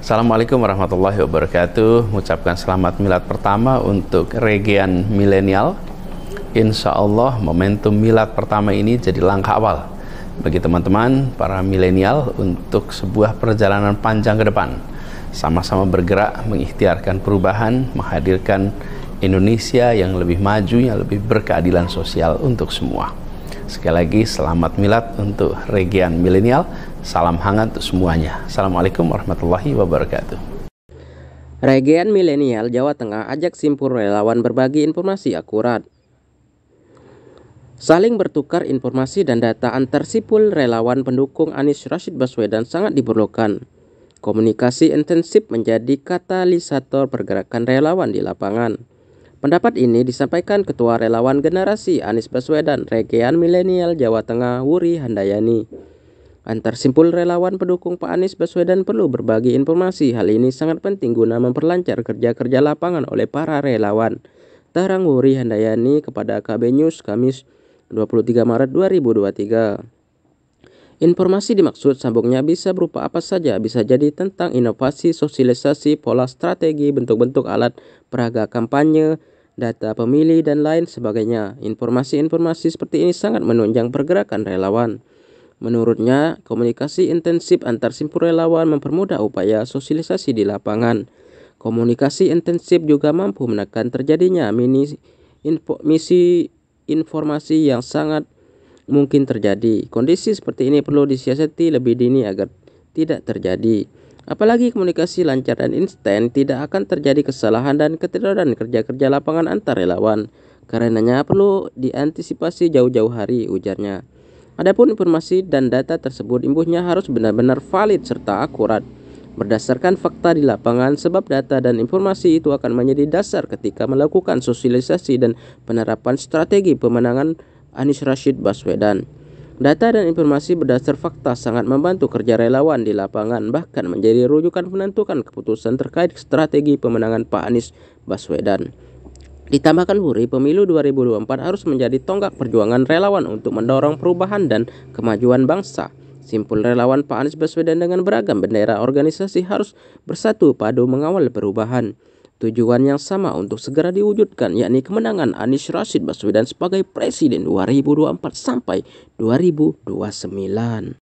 Assalamualaikum warahmatullahi wabarakatuh. Mengucapkan selamat milad pertama untuk regian milenial. Insya Allah momentum milad pertama ini jadi langkah awal bagi teman-teman para milenial untuk sebuah perjalanan panjang ke depan. Sama-sama bergerak mengikhtiarkan perubahan, menghadirkan Indonesia yang lebih maju, yang lebih berkeadilan sosial untuk semua. Sekali lagi selamat milad untuk Regian Milenial. Salam hangat untuk semuanya. Assalamualaikum warahmatullahi wabarakatuh. Regian Milenial Jawa Tengah ajak simpul relawan berbagi informasi akurat. Saling bertukar informasi dan data antar sipul relawan pendukung Anies Rashid Baswedan sangat diperlukan. Komunikasi intensif menjadi katalisator pergerakan relawan di lapangan. Pendapat ini disampaikan Ketua Relawan Generasi Anies Baswedan Regian Milenial Jawa Tengah Wuri Handayani. Antar simpul relawan pendukung Pak Anies Baswedan perlu berbagi informasi. Hal ini sangat penting guna memperlancar kerja-kerja lapangan oleh para relawan. Tarang Wuri Handayani kepada KB News Kamis 23 Maret 2023. Informasi dimaksud sambungnya bisa berupa apa saja, bisa jadi tentang inovasi, sosialisasi, pola strategi, bentuk-bentuk alat peraga kampanye, data pemilih, dan lain sebagainya. Informasi-informasi seperti ini sangat menunjang pergerakan relawan. Menurutnya, komunikasi intensif antar simpul relawan mempermudah upaya sosialisasi di lapangan. Komunikasi intensif juga mampu menekan terjadinya mini info, misi informasi yang sangat mungkin terjadi. Kondisi seperti ini perlu disiasati lebih dini agar tidak terjadi. Apalagi komunikasi lancar dan instan tidak akan terjadi kesalahan dan ketidakadaan kerja-kerja lapangan antar relawan. Karenanya perlu diantisipasi jauh-jauh hari ujarnya. Adapun informasi dan data tersebut imbuhnya harus benar-benar valid serta akurat berdasarkan fakta di lapangan sebab data dan informasi itu akan menjadi dasar ketika melakukan sosialisasi dan penerapan strategi pemenangan Anies Rashid Baswedan. Data dan informasi berdasar fakta sangat membantu kerja relawan di lapangan bahkan menjadi rujukan penentukan keputusan terkait strategi pemenangan Pak Anies Baswedan. Ditambahkan Huri, pemilu 2024 harus menjadi tonggak perjuangan relawan untuk mendorong perubahan dan kemajuan bangsa. Simpul relawan Pak Anies Baswedan dengan beragam bendera organisasi harus bersatu padu mengawal perubahan tujuan yang sama untuk segera diwujudkan yakni kemenangan Anies Rashid Baswedan sebagai presiden 2024 sampai 2029.